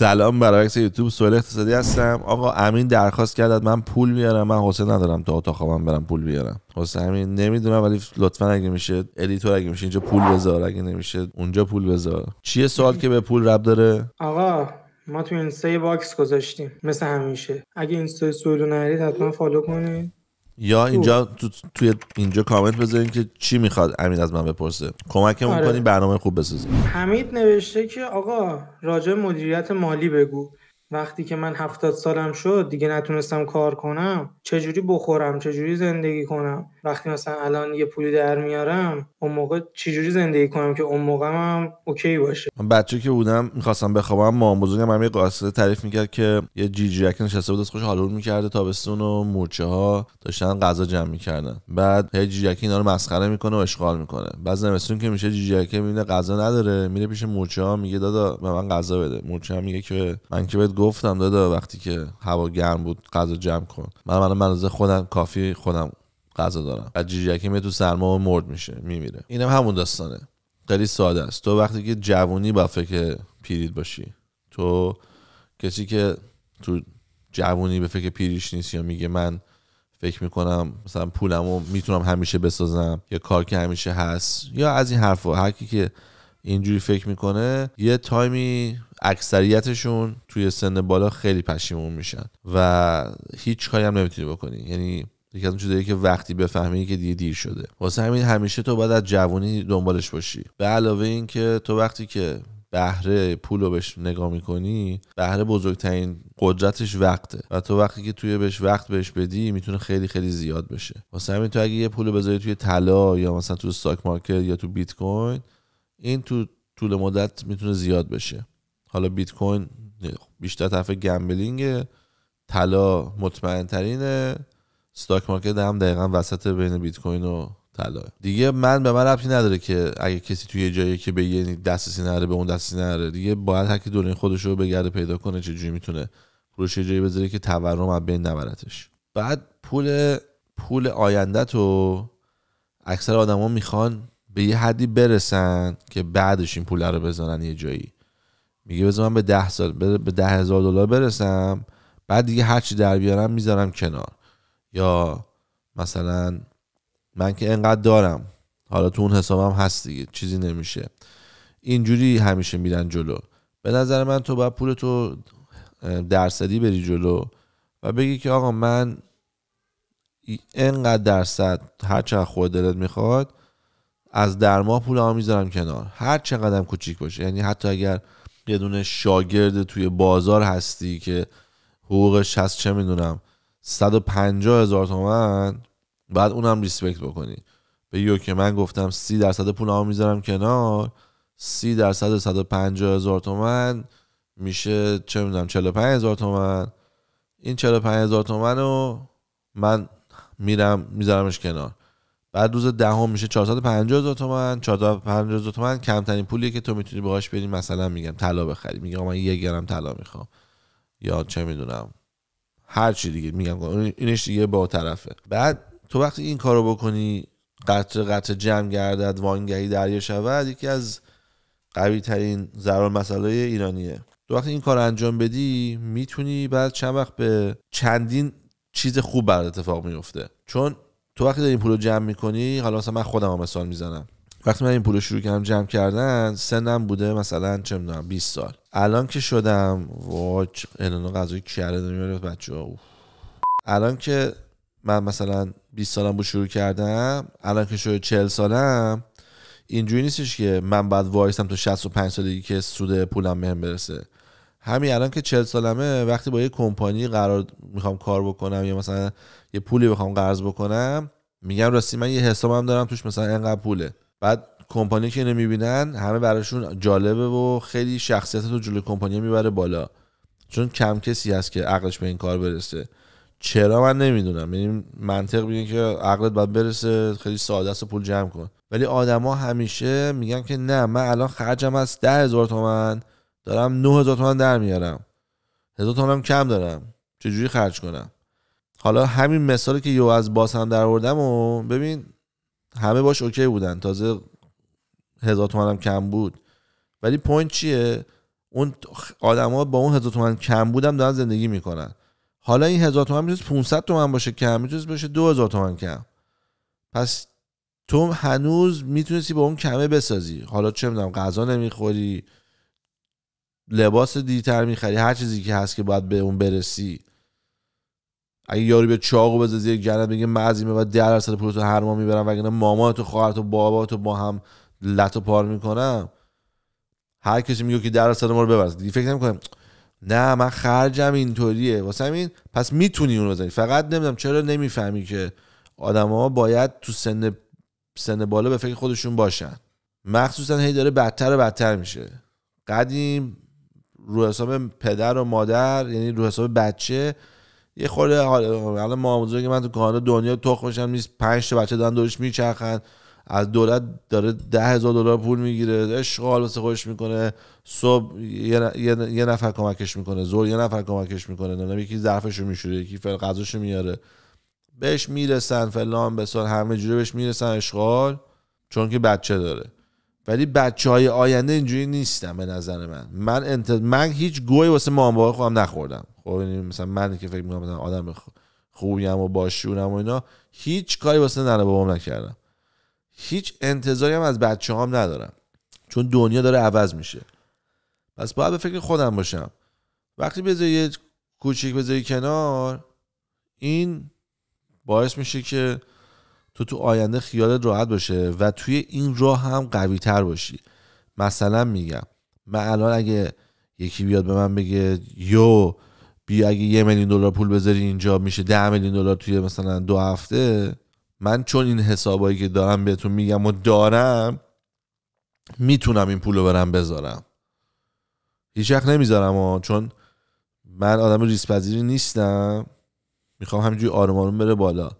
سلام برعکس یوتیوب سوال اقتصادی هستم آقا امین درخواست کرد من پول بیارم من حوصله ندارم تا اتاق خوابم برم پول بیارم واسه همین نمیدونم ولی لطفا اگه میشه ادیتور اگه میشه اینجا پول بذار اگه نمیشه اونجا پول بذار چیه سوال که به پول رب داره آقا ما تو سه باکس گذاشتیم مثل همیشه اگه سوال سویلو نرید حتما فالو کنید یا اینجا تو، توی اینجا کامنت بذارین که چی میخواد امین از من بپرسه کمکمون آره. کنین برنامه خوب بسازیم حمید نوشته که آقا راجع مدیریت مالی بگو وقتی که من هفتاد سالم شد دیگه نتونستم کار کنم چجوری بخورم چجوری زندگی کنم وقتی مثلا الان یه پولی در میارم اون موقع چجوری زندگی کنم که اون موقع هم اوکی باشه من بچه که بودم میخواستم بخوابم ما بزرگم هم یه تعریف میکرد که یه جی جی نشسته بود از خوش حالور میکرده تابستون و مورچه ها داشتن غذا جمع میکردن بعد هی جی اینا رو مسخره میکنه و اشغال میکنه بعد زمستون که میشه جی جیرک میبینه غذا نداره میره پیش مورچه ها میگه دادا به من غذا بده مورچه ها میگه که من که بهت گفتم دادا وقتی که هوا گرم بود غذا جمع کن من من خودم کافی خودم غذا دارم بعد جیجکی تو سرما و مرد میشه میمیره اینم همون داستانه خیلی ساده است تو وقتی که جوونی با فکر پیرید باشی تو کسی که تو جوونی به فکر پیریش نیست یا میگه من فکر میکنم مثلا پولمو میتونم همیشه بسازم یا کار که همیشه هست یا از این حرفا هر کی که اینجوری فکر میکنه یه تایمی اکثریتشون توی سن بالا خیلی پشیمون میشن و هیچ کاری هم نمیتونی بکنی یعنی یکی از اون که وقتی بفهمی که دیگه دیر شده واسه همین همیشه تو باید از جوانی دنبالش باشی به علاوه که تو وقتی که بهره پول رو بهش نگاه میکنی بهره بزرگترین قدرتش وقته و تو وقتی که توی بهش وقت بهش بدی میتونه خیلی خیلی زیاد بشه واسه همین تو اگه یه پول بذاری توی طلا یا مثلا تو ساک مارکت یا تو بیت کوین این تو طول مدت میتونه زیاد بشه حالا بیت کوین خب، بیشتر طرف گمبلینگ طلا مطمئن ترینه استاک مارکت هم دقیقا وسط بین بیت کوین و طلا دیگه من به من ربطی نداره که اگه کسی توی جایی که به یه دسترسی نره به اون دسترسی نره دیگه باید هر کی خودشو خودش رو بگرده پیدا کنه چه جوری میتونه پولش یه جایی بذاره که تورم از بین نبرتش بعد پول پول آینده تو اکثر آدما میخوان به یه حدی برسن که بعدش این پول رو بزنن یه جایی میگه بذار به ده سال به ده هزار دلار برسم بعد دیگه هرچی در بیارم میذارم کنار یا مثلا من که انقدر دارم حالا تو اون حسابم هست دیگه چیزی نمیشه اینجوری همیشه میرن جلو به نظر من تو باید پول تو درصدی بری جلو و بگی که آقا من اینقدر درصد هر چقدر خود دلت میخواد از در ماه پول ها میذارم کنار هر چقدرم کوچیک باشه یعنی حتی اگر یه دونه شاگرد توی بازار هستی که حقوقش هست چه میدونم 150 هزار تومن بعد اونم ریسپکت بکنی به یو که من گفتم 30 درصد پولمو میذارم کنار 30 درصد 150 هزار تومن میشه چه میدونم 45 هزار تومن این 45 هزار تومن رو من میرم میذارمش کنار بعد روز دهم ده میشه 450 هزار تومن 450 هزار تومن کمترین پولی که تو میتونی باهاش بری مثلا میگم طلا بخری میگم من یک گرم طلا میخوام یا چه میدونم هر چی دیگه میگم اینش دیگه با طرفه بعد تو وقتی این کارو بکنی قطر قطر جمع گردد وانگهی دریا شود یکی از قوی ترین ضرر مسئله ایرانیه تو وقتی این کار انجام بدی میتونی بعد چند وقت به چندین چیز خوب بر اتفاق میفته چون تو وقتی داری این پول رو جمع میکنی حالا مثلا من خودم مثال میزنم وقتی من این پول شروع کردم جمع کردن سنم بوده مثلا چه میدونم 20 سال الان که شدم واج الان غذای کره میاد بچه الان که من مثلا 20 سالم بود شروع کردم الان که شده 40 سالم اینجوری نیستش که من بعد وایسم تو 65 سالگی که سود پولم بهم برسه همین الان که 40 سالمه وقتی با یه کمپانی قرار میخوام کار بکنم یا مثلا یه پولی بخوام قرض بکنم میگم راستی من یه حسابم دارم توش مثلا انقدر پوله بعد کمپانی که اینو میبینن همه براشون جالبه و خیلی شخصیت تو جلوی کمپانی میبره بالا چون کم کسی هست که عقلش به این کار برسه چرا من نمیدونم یعنی منطق بینه که عقلت باید برسه خیلی ساده است پول جمع کن ولی آدما همیشه میگن که نه من الان خرجم از ده هزار تومن دارم 9000 هزار تومن در میارم هزار هم کم دارم چجوری خرج کنم حالا همین مثالی که یو از باز در آوردم و ببین همه باش اوکی بودن تازه هزار تومن هم کم بود ولی پوینت چیه اون آدما با اون هزار تومن کم بودم دارن زندگی میکنن حالا این هزار تومن میتونست 500 تومن باشه کم میتونست باشه هزار تومن کم پس تو هنوز میتونستی با اون کمه بسازی حالا چه میدونم غذا نمیخوری لباس دیتر میخری هر چیزی که هست که باید به اون برسی اگه یاری به چاقو بزنه یک گردن بگه مزیمه و در درصد پول تو هر ماه میبرم وگرنه مامان تو خواهرت و بابات با هم لط و پار میکنم هر کسی میگه که در درصد ما رو ببر دیگه فکر نمیکنم نه من خرجم اینطوریه واسه همین پس میتونی اون بزنی فقط نمیدونم چرا نمیفهمی که آدما باید تو سن سن بالا به فکر خودشون باشن مخصوصا هی داره بدتر و بدتر میشه قدیم رو حساب پدر و مادر یعنی رو حساب بچه یه خورده حالا ما که من تو کانادا دنیا تو خوشم نیست پنج تا بچه دارن دورش میچرخن از دولت داره ده هزار دلار پول میگیره اشغال واسه خودش میکنه صبح یه, نفر کمکش میکنه زور یه نفر کمکش میکنه نمیدونم یکی ظرفشو میشوره یکی فل غذاشو میاره بهش میرسن فلان بسار همه جوره بهش میرسن اشغال چون که بچه داره ولی بچه های آینده اینجوری نیستن به نظر من من انت... من هیچ گوی واسه مامبا خودم نخوردم خب مثلا من که فکر میکنم مثلا آدم خوبیم و باشورم و اینا هیچ کاری واسه ننه بابام نکردم هیچ انتظاری هم از بچه هم ندارم چون دنیا داره عوض میشه پس باید به فکر خودم باشم وقتی بذاری یه کوچیک بذاری کنار این باعث میشه که تو تو آینده خیالت راحت باشه و توی این راه هم قوی تر باشی مثلا میگم من الان اگه یکی بیاد به من بگه یو بیا اگه یه میلیون دلار پول بذاری اینجا میشه ده میلیون دلار توی مثلا دو هفته من چون این حسابایی که دارم بهتون میگم و دارم میتونم این پول رو برم بذارم هیچ وقت نمیذارم و چون من آدم ریسپذیری نیستم میخوام همینجوری آروم آروم بره بالا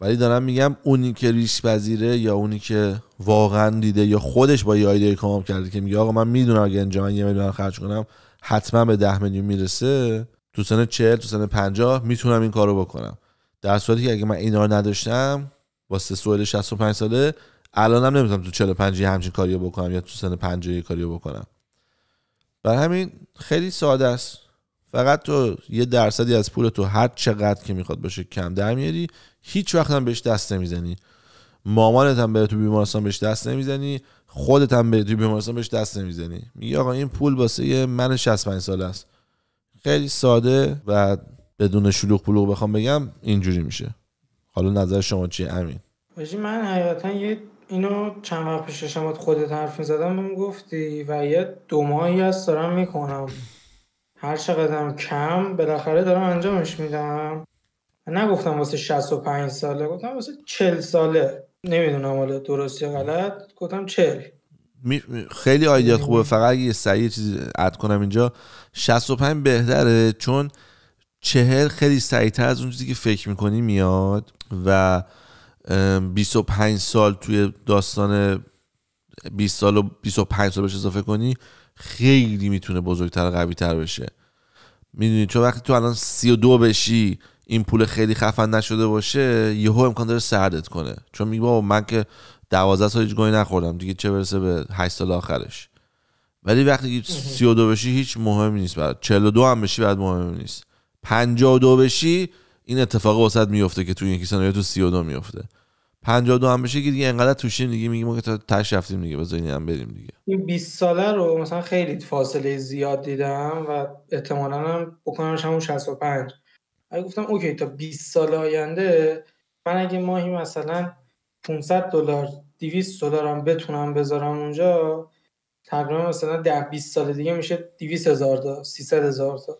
ولی دارم میگم اونی که ریسپذیره یا اونی که واقعا دیده یا خودش با یه ایده کام کرده که میگه آقا من میدونم اگه اینجا یه میلیون خرج کنم حتما به ده میلیون میرسه تو سن 40 تو سن 50 میتونم این کارو بکنم در صورتی که اگه من اینا رو نداشتم سه سوال 65 ساله الانم نمیتونم تو 45 همچین کاریو بکنم یا تو سن 50 کاریو بکنم بر همین خیلی ساده است فقط تو یه درصدی از پول تو هر چقدر که میخواد باشه کم در میاری هیچ وقت هم بهش دست نمیزنی مامانت هم بره تو بیمارستان بهش دست نمیزنی خودت هم بره تو بیمارستان بهش دست نمیزنی میگه آقا این پول واسه من 65 ساله است خیلی ساده و بدون شلوغ پلوغ بخوام بگم اینجوری میشه حالا نظر شما چیه امین بجی من حقیقتا یه اینو چند وقت پیش شما خودت حرف زدم بهم گفتی و یه دو ماهی از دارم میکنم هر چقدرم کم بالاخره دارم انجامش میدم نگفتم واسه 65 ساله گفتم واسه 40 ساله نمیدونم حالا درست یا غلط گفتم 40 خیلی آیدیات خوبه فقط اگه سریع چیزی اد کنم اینجا 65 بهتره چون چهر خیلی سریعتر از اون چیزی که فکر میکنی میاد و 25 سال توی داستان 20 سال و 25 سال بهش اضافه کنی خیلی میتونه بزرگتر و قوی تر بشه میدونی چون وقتی تو الان 32 بشی این پول خیلی خفن نشده باشه یهو امکان داره سردت کنه چون میگه بابا من که 12 سال هیچ گلی نخوردم دیگه چه برسه به 8 سال آخرش ولی وقتی 32 بشی هیچ مهمی نیست برات 42 هم بشی بعد مهمی نیست 52 بشی این اتفاق واسط میفته که تو یکی یا تو 32 میفته 52 هم بشی که دیگه انقدر توشیم دیگه میگیم ما که تا تش رفتیم دیگه بذار هم بریم دیگه این 20 ساله رو مثلا خیلی فاصله زیاد دیدم و احتمالا هم بکنمش همون 65 اگه گفتم اوکی تا 20 سال آینده من اگه ماهی مثلا 500 دلار 200 دلار هم بتونم بذارم اونجا تقریبا مثلا 10 20 سال دیگه میشه 200 هزار تا 300 هزار تا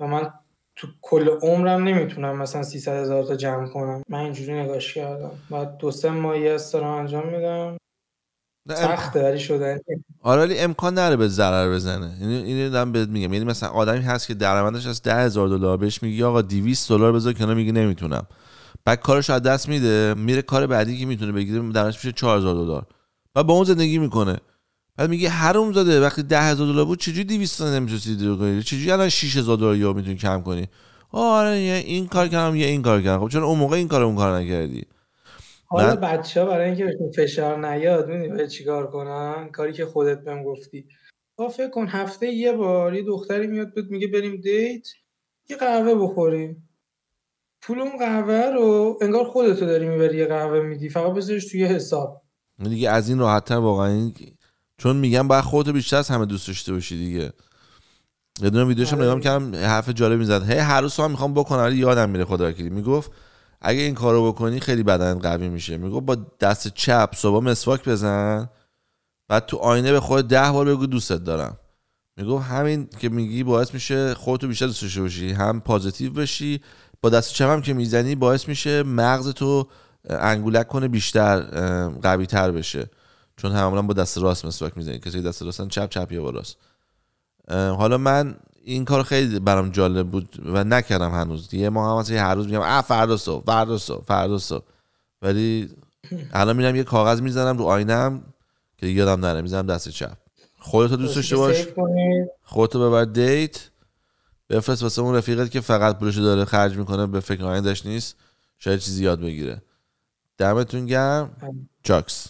و من تو کل عمرم نمیتونم مثلا 300 هزار تا جمع کنم من اینجوری نگاش کردم و دو سه ماهی از دارم انجام میدم سخته ولی شده آره امکان نره به ضرر بزنه این اینو دارم بهت میگم یعنی مثلا آدمی هست که درآمدش از 10000 دلار بهش میگی آقا 200 دلار بذار کنار میگه نمیتونم بعد کارش از دست میده میره کار بعدی که میتونه بگیره درش میشه 4000 دلار و با اون زندگی میکنه بعد میگه هر اون زاده وقتی 10000 دلار بود چجوری 200 تا نمیتونستی دیرو کنی چجوری الان 6000 دلار یا میتونی کم کنی آره این کار کردم یه این کار کردم خب چون اون موقع این کار اون کار نکردی حالا من... بچه ها برای اینکه بهشون فشار نیاد میدونی چیکار کنن کاری که خودت بهم گفتی تو فکر کن هفته یه باری دختری میاد بود میگه بریم دیت یه قهوه بخوریم پول اون قهوه رو انگار خودتو داری میبری یه قهوه میدی فقط بذاریش توی حساب دیگه از این راحت واقعا چون میگم باید خودتو بیشتر از همه دوست داشته باشی دیگه یه دونه ویدیوشم آره. نگاه کردم حرف جالب میزد هی هر روز هم میخوام بکنم ولی یادم میره خدا کلی میگفت اگه این کارو بکنی خیلی بدن قوی میشه میگفت با دست چپ صبح مسواک بزن بعد تو آینه به خود ده بار بگو دوستت دارم میگفت همین که میگی باعث میشه خودتو بیشتر دوست داشته باشی هم پازیتیو بشی با دست چپ هم که میزنی باعث میشه مغز تو انگولک کنه بیشتر قوی تر بشه چون معمولا با دست راست مسواک میزنی کسی دست راستن چپ چپ یا با حالا من این کار خیلی برام جالب بود و نکردم هنوز دیگه ما هم یه هر روز میگم اه فردا صبح فردا صبح فردا صبح ولی الان میرم یه کاغذ میزنم رو آینم که یادم نره میزنم دست چپ خودتو دوست داشته باش خودتو ببر دیت بفرست واسه اون رفیقت که فقط پولشو داره خرج میکنه به فکر آیندهش نیست شاید چیزی یاد بگیره دمتون گرم چاکس